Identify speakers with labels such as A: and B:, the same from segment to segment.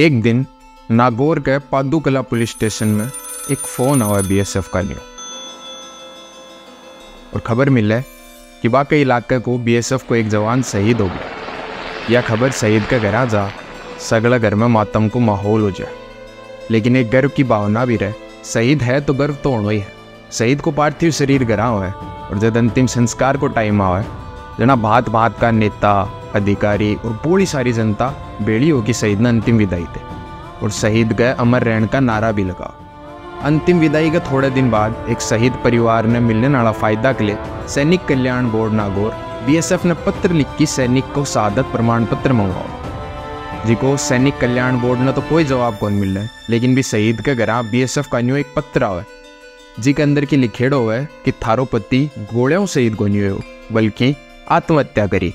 A: एक दिन नागौर के पादुकला पुलिस स्टेशन में एक फ़ोन एस बीएसएफ का न्यू और खबर मिले कि बाकी इलाके को बीएसएफ को एक जवान शहीद हो गया यह खबर शहीद का घर आ जा सगला घर में मातम को माहौल हो जाए लेकिन एक गर्व की भावना भी रहे शहीद है तो गर्व तो होना ही है शहीद को पार्थिव शरीर घर आवा है और जब अंतिम संस्कार को टाइम आवा है जना भात भात का नेता अधिकारी और पूरी सारी जनता बेड़ी होगी शहीद ने अंतिम विदाई थे और शहीद गए अमर रहन का नारा भी लगा अंतिम विदाई के थोड़े दिन बाद एक शहीद परिवार ने मिलने वाला फायदा के लिए सैनिक कल्याण बोर्ड नागौर बीएसएफ ने पत्र लिख के सैनिक को शहादत प्रमाण पत्र मंगवाओ जिको सैनिक कल्याण बोर्ड ने तो कोई जवाब कौन मिल रहा है लेकिन भी शहीद के घर बीएसएफ का न्यू एक पत्र आवे जी के अंदर की लिखेड़ो है कि थारो पति गोलियों शहीद को न्यू हो बल्कि आत्महत्या करी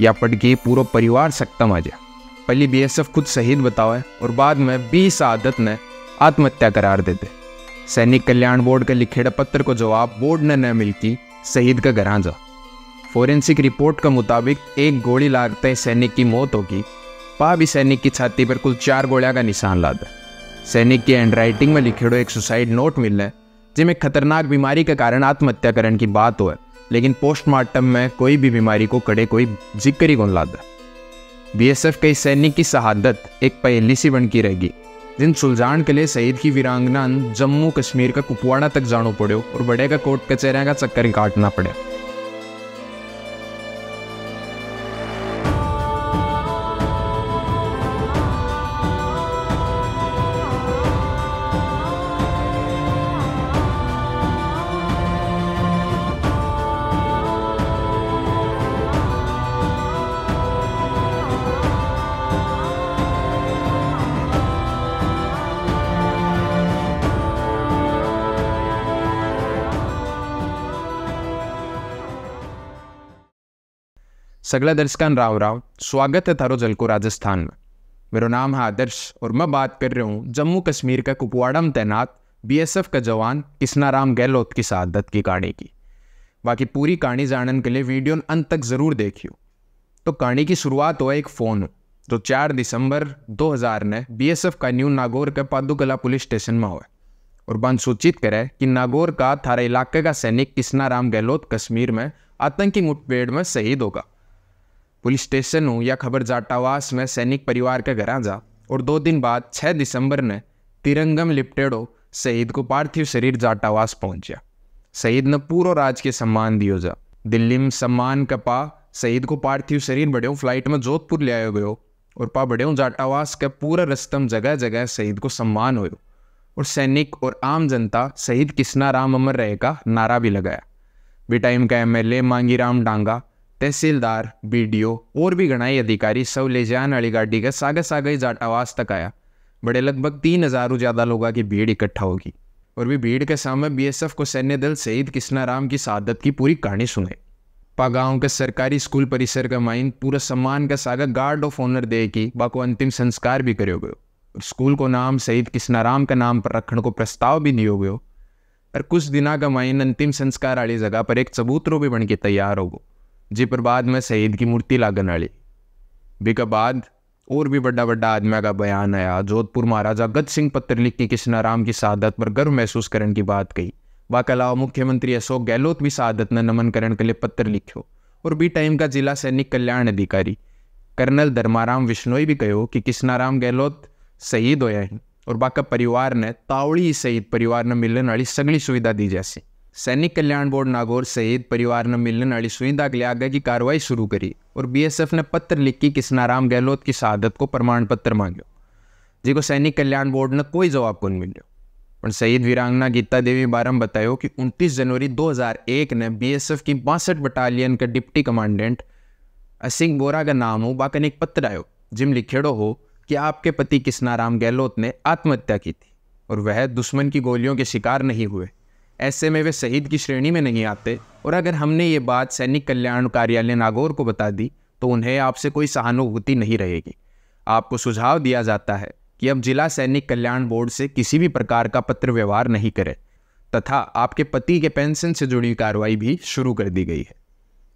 A: या पटगी पूरा परिवार सकता जा पहली एफ खुद शहीद बतावे और बाद में बीस आदत ने आत्महत्या करार देते सैनिक कल्याण बोर्ड के लिखेड़े पत्र को जवाब बोर्ड ने न मिलकी शहीद का घर जा फोरेंसिक रिपोर्ट के मुताबिक एक गोली लागते सैनिक की मौत होगी पा भी सैनिक की छाती पर कुल चार गोलियां का निशान ला दे सैनिक की हैंडराइटिंग में लिखेड़ो एक सुसाइड नोट मिलने जिनमें खतरनाक बीमारी के कारण आत्महत्या करने की बात हो है लेकिन पोस्टमार्टम में कोई भी बीमारी को कड़े कोई जिक्र ही कौन लाता एफ के सैनिक की शहादत एक पहली सी बनकी रहेगी जिन सुलझान के लिए शहीद की वीरांगना जम्मू कश्मीर का कुपवाड़ा तक जाना पड़ो और बड़े का कोर्ट कचहरिया का चक्कर काटना पड़े सगला दर्शकान राव राव स्वागत है थारो जलको राजस्थान में मेरा नाम है आदर्श और मैं बात कर रहा हूँ जम्मू कश्मीर का कुपवाड़ा में तैनात बीएसएफ का जवान किसना राम गहलोत की शहादत की कहानी की बाकी पूरी कहानी जानने के लिए वीडियो अंत तक ज़रूर देखियो तो कहानी की शुरुआत हुआ एक फ़ोन जो चार दिसंबर 2000 ने बीएसएफ का न्यू नागौर के पादुकला पुलिस स्टेशन में हुआ और बंद सूचित करे कि नागौर का थारा इलाके का सैनिक किसना राम गहलोत कश्मीर में आतंकी मुठभेड़ में शहीद होगा पुलिस स्टेशन हूँ या खबर जाटावास में सैनिक परिवार के घर जा और दो दिन बाद 6 दिसंबर ने तिरंगम लिपटेड़ो शहीद को पार्थिव शरीर जाटावास पहुंचा शहीद ने पूरो राज के सम्मान दियो जा दिल्ली में सम्मान कपा शहीद को पार्थिव शरीर बढ़े फ्लाइट में जोधपुर ले आयो गयो और पा बढ़े जाटावास का पूरा रस्तम जगह जगह शहीद को सम्मान हो और सैनिक और आम जनता शहीद किसना राम अमर रहे का नारा भी लगाया बी टाइम का M L A Mangi Ram Danga तहसीलदार बी डी ओ और भी घणाई अधिकारी सब ले जान वाली गाड़ी का सागर सागर ही आवाज तक आया बड़े लगभग तीन हज़ारों ज़्यादा लोगों की भीड़ इकट्ठा होगी और भी भीड़ के सामने बीएसएफ को सैन्य दल शहीद कृष्णाराम की शहादत की पूरी कहानी सुने पागांव के सरकारी स्कूल परिसर का माइन पूरा सम्मान का सागर गार्ड ऑफ ऑनर दे की बाको अंतिम संस्कार भी करो गयो और स्कूल को नाम शहीद कृष्णाराम के नाम पर रखने को प्रस्ताव भी नहीं हो गयो और कुछ दिना का माइन अंतिम संस्कार वाली जगह पर एक चबूतरों भी बन के तैयार हो गो जी पर बाद में शहीद की मूर्ति लागन वाली के बाद और भी बड़ा बड़ा आदमी का बयान आया जोधपुर महाराजा गज सिंह पत्र लिख के कृष्णाराम की शहादत पर गर्व महसूस करने की बात कही वाक अलावा मुख्यमंत्री अशोक गहलोत भी शहादत ने नमन करने के लिए पत्र लिखो और बी टाइम का जिला सैनिक कल्याण अधिकारी कर्नल धर्माराम विश्नोई भी कहो कि कृष्णाराम गहलोत शहीद होया है और बाका परिवार ने तावड़ी शहीद परिवार ने मिलने वाली सगली सुविधा दी जैसी सैनिक कल्याण बोर्ड नागौर सहित परिवार ने मिलने वाली सुविधा के लिए आगे की कार्रवाई शुरू करी और बीएसएफ ने पत्र लिख के किसनाराम गहलोत की शहादत को प्रमाण पत्र मांगो जी को सैनिक कल्याण बोर्ड ने कोई जवाब को मिलो पर शहीद वीरांगना गीता देवी बारम बतायो कि 29 जनवरी 2001 ने बीएसएफ की बासठ बटालियन का डिप्टी कमांडेंट असिंग बोरा का नाम हो बाकन एक पत्र आयो जिम लिखेड़ो हो कि आपके पति किसनाराम गहलोत ने आत्महत्या की थी और वह दुश्मन की गोलियों के शिकार नहीं हुए ऐसे में वे शहीद की श्रेणी में नहीं आते और अगर हमने ये बात सैनिक कल्याण कार्यालय नागौर को बता दी तो उन्हें आपसे कोई सहानुभूति नहीं रहेगी आपको सुझाव दिया जाता है कि अब जिला सैनिक कल्याण बोर्ड से किसी भी प्रकार का पत्र व्यवहार नहीं करें तथा आपके पति के पेंशन से जुड़ी कार्रवाई भी शुरू कर दी गई है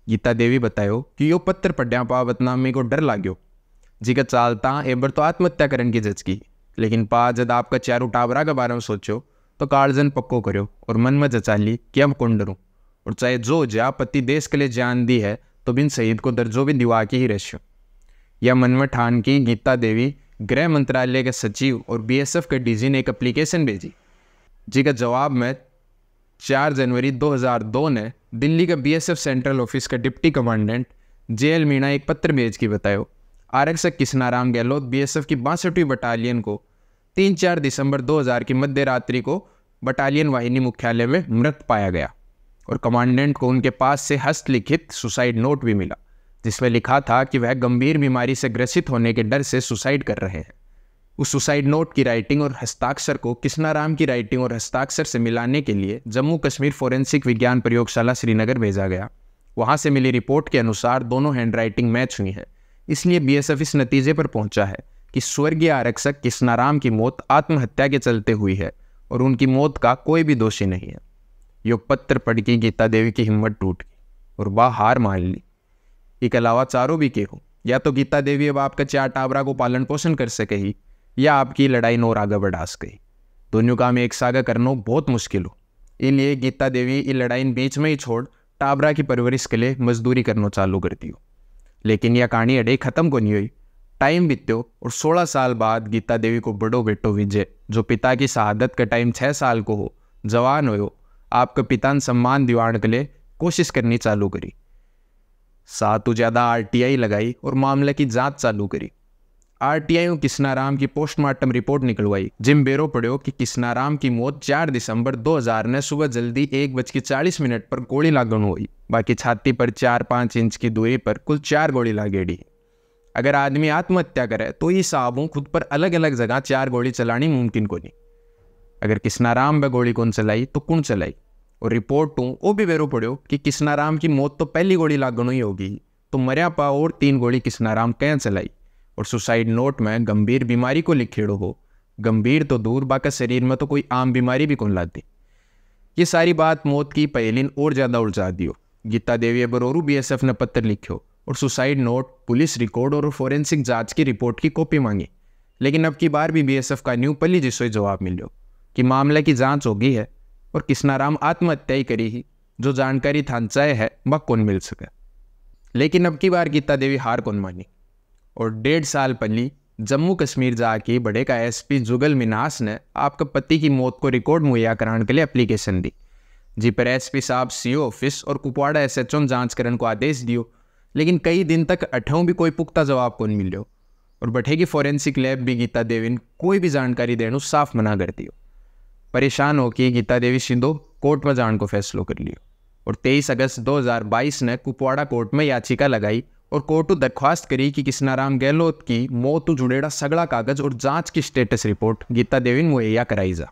A: गीता देवी बतायो कि यो पत्र पढ़ा पा बदनामी को डर लागो जिक चालता एबर तो आत्महत्या करण की जज की लेकिन पा जद आपका चारू टावरा के बारे में सोचो तो कालजन पक्को करो और मन में जचा ली कि अब कौन डरूँ और चाहे जो जा पति देश के लिए जान दी है तो बिन शहीद को दर्जो भी दिवा के ही रेशो या मन में ठान की गीता देवी गृह मंत्रालय के सचिव और बीएसएफ के डीजी ने एक एप्लीकेशन भेजी जी का जवाब में चार जनवरी 2002 ने दिल्ली के बीएसएफ सेंट्रल ऑफिस के deputy commandant J L Meena एक पत्र भेज के बतायो आरक्षक कृष्णाराम गहलोत बीएसएफ की बासठवीं बटालियन को तीन चार दिसंबर 2000 की मध्य रात्रि को बटालियन वाहिनी मुख्यालय में मृत पाया गया और कमांडेंट को उनके पास से हस्तलिखित सुसाइड नोट भी मिला जिसमें लिखा था कि वह गंभीर बीमारी से ग्रसित होने के डर से सुसाइड कर रहे हैं उस सुसाइड नोट की राइटिंग और हस्ताक्षर को किसनाराम की राइटिंग और हस्ताक्षर से मिलाने के लिए जम्मू कश्मीर फोरेंसिक विज्ञान प्रयोगशाला श्रीनगर भेजा गया वहाँ से मिली रिपोर्ट के अनुसार दोनों हैंडराइटिंग मैच हुई है इसलिए बीएसएफ इस नतीजे पर पहुंचा है कि स्वर्गीय आरक्षक कृष्णाराम की मौत आत्महत्या के चलते हुई है और उनकी मौत का कोई भी दोषी नहीं है यो पत्र पढ़ के गीता देवी की हिम्मत टूट गई और वह हार मान ली एक अलावा चारों भी के हो या तो गीता देवी अब आपका चार टावरा को पालन पोषण कर सके ही या आपकी लड़ाई नोर आगे बढ़ा सके दोनों काम एक सागा करना बहुत मुश्किल हो इसलिए गीता देवी ये लड़ाई बीच में ही छोड़ टावरा की परवरिश के लिए मजदूरी करना चालू करती हो लेकिन यह कहानी अडे खत्म को नहीं हुई टाइम बीतो और 16 साल बाद गीता देवी को बड़ो बेटो विजय जो पिता की शहादत का टाइम 6 साल को हो जवान हो आपके पिता ने सम्मान दिवाण के लिए कोशिश करनी चालू करी सातु ज़्यादा आर लगाई और मामले की जांच चालू करी आर टी आई किसनाराम की पोस्टमार्टम रिपोर्ट निकलवाई जिम बेरो पड़ो कि किसनाराम की मौत 4 दिसंबर 2000 ने सुबह जल्दी एक बज के चालीस मिनट पर गोली लागण हुई बाकी छाती पर चार पाँच इंच की दूरी पर कुल चार गोली लागेड़ी अगर आदमी आत्महत्या करे तो ये साहबों खुद पर अलग अलग जगह चार गोली चलानी मुमकिन को नहीं अगर किसनाराम पे गोली कौन चलाई तो कौन चलाई और रिपोर्ट टू वो भी बेरो पड़ो कि किसनाराम की मौत तो पहली गोली लागण ही होगी तो मरिया पा और तीन गोली किसनाराम कैं चलाई और सुसाइड नोट में गंभीर बीमारी को लिखेड़ो हो गंभीर तो दूर बाका शरीर में तो कोई आम बीमारी भी कौन लाती ये सारी बात मौत की पहलिन और ज़्यादा उलझा दियो गीता देवी बरोरू बी एस एफ ने पत्र लिखो और सुसाइड नोट पुलिस रिकॉर्ड और फोरेंसिक जांच की रिपोर्ट की कॉपी मांगी लेकिन अब की बार भी बीएसएफ का न्यू पल्ली जिसो जवाब मिलो कि मामले की जांच हो गई है और किसनाराम आत्महत्या ही करी ही जो जानकारी थानचाए है वह कौन मिल सके लेकिन अब की बार गीता देवी हार कौन मानी और डेढ़ साल पल्ली जम्मू कश्मीर जाके बड़े का एसपी जुगल मिनास ने आपके पति की मौत को रिकॉर्ड मुहैया कराने के लिए एप्लीकेशन दी जी पर एसपी साहब सीओ ऑफिस और कुपवाड़ा एस एच जांच करने को आदेश दियो लेकिन कई दिन तक अठों भी कोई पुख्ता जवाब कौन मिल रहो और की फॉरेंसिक लैब भी गीता देवीन कोई भी जानकारी देने साफ मना करती हो परेशान होकर गीता देवी सिंधो कोर्ट में जान को फैसलो कर लियो और 23 अगस्त 2022 ने कुपवाड़ा कोर्ट में याचिका लगाई और कोर्ट दरख्वास्त करी कि कृष्णाराम गहलोत की मौत जुड़ेड़ा सगड़ा कागज और जांच की स्टेटस रिपोर्ट गीता देवी मुहैया कराई जा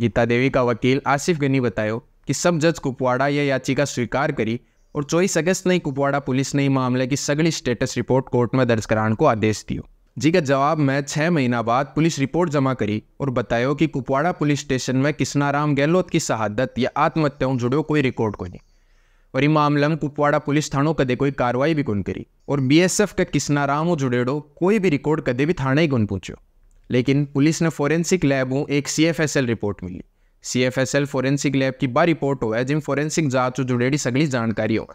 A: गीता देवी का वकील आसिफ गनी बतायो कि सब जज कुपवाड़ा यह याचिका स्वीकार करी और चौबीस अगस्त ने कुपवाड़ा पुलिस ने मामले की सगड़ी स्टेटस रिपोर्ट कोर्ट में दर्ज कराने को आदेश दियो जी का जवाब में छः महीना बाद पुलिस रिपोर्ट जमा करी और बतायो कि कुपवाड़ा पुलिस स्टेशन में किसनाराम गहलोत की शहादत या आत्महत्याओं जुड़े कोई रिकॉर्ड को नहीं और इस मामले में कुपवाड़ा पुलिस थानों कदे कोई कार्रवाई भी कौन करी और बीएसएफ के किसनाराम जुड़ेड़ो कोई भी रिकॉर्ड कदे भी थाने ही कौन पूछो लेकिन पुलिस ने फॉरेंसिक लैब एक सी रिपोर्ट मिली C F S L forensic lab की बा रिपोर्ट हो है जिम फोरेंसिक जांच जुड़ेड़ी सगली जानकारी हो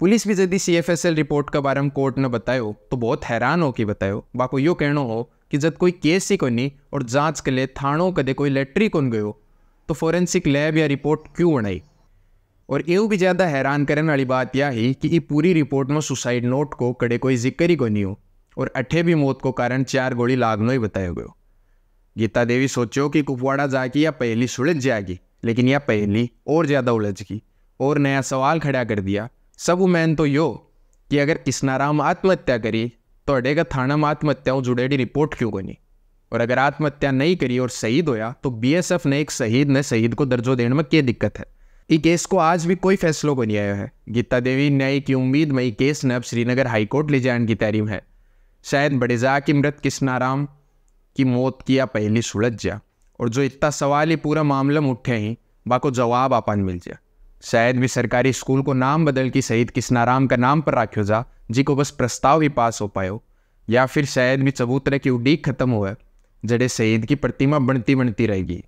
A: पुलिस भी यदि C F S L report के बारे में कोर्ट ने बतायो तो बहुत हैरान हो कि बतायो बाको यो कहना हो कि जब कोई केस ही नहीं और जांच के लिए थाणों कदे कोई लेटरी कौन गयो तो फोरेंसिक लैब या रिपोर्ट क्यों बनाई और यू भी ज़्यादा हैरान करने वाली बात यह है कि ये पूरी रिपोर्ट में सुसाइड नोट को कड़े कोई जिक्र ही को नहीं हो और अठे भी मौत को कारण चार गोली लागनो ही बताया गया गीता देवी सोचो कि कुपवाड़ा जाके या पहली सुलझ जाएगी लेकिन यह पहली और ज़्यादा उलझ गई और नया सवाल खड़ा कर दिया सब उमैन तो यो कि अगर किसनाराम आत्महत्या करी तो अडेगा थाना में आत्महत्याओं जुड़ेडी रिपोर्ट क्यों बनी और अगर आत्महत्या नहीं करी और शहीद होया तो बीएसएफ ने एक शहीद ने शहीद को दर्जो देने में क्या दिक्कत है ये केस को आज भी कोई फैसलो बनी आया है गीता देवी न्याय की उम्मीद में केस ने अब श्रीनगर हाईकोर्ट ले जाने की तैयारी में है शायद बड़ेजा की मृत किसनाराम कि मौत किया पहली सुलझ जा और जो इतना सवाल ही पूरा मामला उठे ही बाको जवाब आपन मिल जा शायद भी सरकारी स्कूल को नाम बदल के शहीद किसनाराम का नाम पर राख्यो जा जी को बस प्रस्ताव ही पास हो पायो या फिर शायद भी चबूतरे की उडीक खत्म हुआ जड़े शहीद की प्रतिमा बनती बनती रहेगी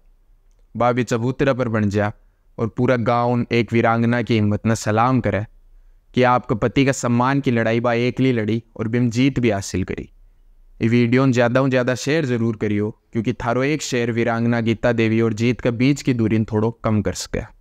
A: बाबी चबूतरा पर बन जा और पूरा गांव एक वीरांगना की हिम्मत न सलाम करे कि आपके पति का सम्मान की लड़ाई बा एकली लड़ी और बिम जीत भी हासिल करी वीडियो ज़्यादा से ज़्यादा शेयर ज़रूर करियो क्योंकि थारो एक शेयर वीरांगना गीता देवी और जीत का बीच की दूरी थोड़ो कम कर सके